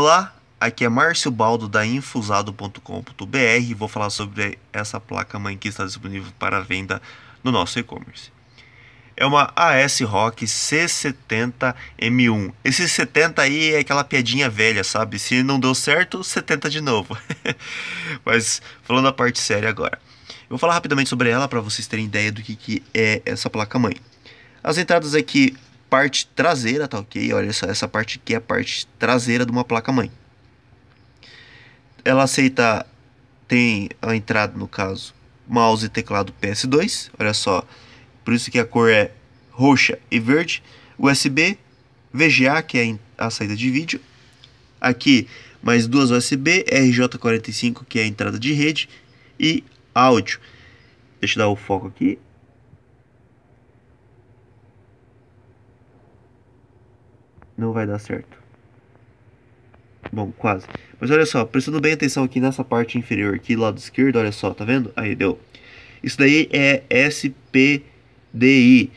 Olá, aqui é Márcio Baldo da infusado.com.br e vou falar sobre essa placa mãe que está disponível para venda no nosso e-commerce. É uma AS Rock C70M1. Esse 70 aí é aquela piadinha velha, sabe? Se não deu certo, 70 de novo. Mas falando a parte séria agora. Eu vou falar rapidamente sobre ela para vocês terem ideia do que, que é essa placa mãe. As entradas aqui parte traseira, tá ok? Olha só, essa parte aqui é a parte traseira de uma placa-mãe. Ela aceita, tem a entrada, no caso, mouse e teclado PS2, olha só. Por isso que a cor é roxa e verde. USB, VGA, que é a saída de vídeo. Aqui, mais duas USB, RJ45, que é a entrada de rede. E áudio. Deixa eu dar o foco aqui. não vai dar certo. Bom, quase. Mas olha só, prestando bem atenção aqui nessa parte inferior aqui, lado esquerdo, olha só, tá vendo? Aí, deu. Isso daí é SPDI,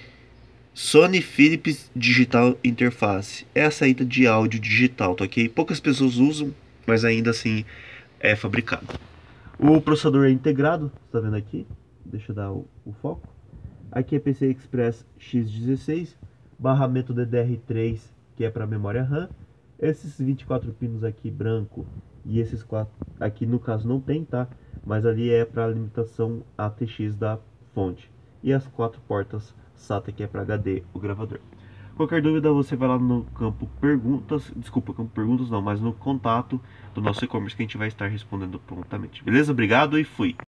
Sony Philips Digital Interface. É a saída de áudio digital, tá ok? Poucas pessoas usam, mas ainda assim é fabricado. O processador é integrado, tá vendo aqui? Deixa eu dar o, o foco. Aqui é PCI Express X16, barramento DDR3 que é para memória RAM. Esses 24 pinos aqui branco e esses quatro aqui no caso não tem, tá? Mas ali é para limitação ATX da fonte. E as quatro portas SATA que é para HD o gravador. Qualquer dúvida você vai lá no campo perguntas, desculpa, campo perguntas não, mas no contato do nosso e-commerce que a gente vai estar respondendo prontamente. Beleza? Obrigado e fui.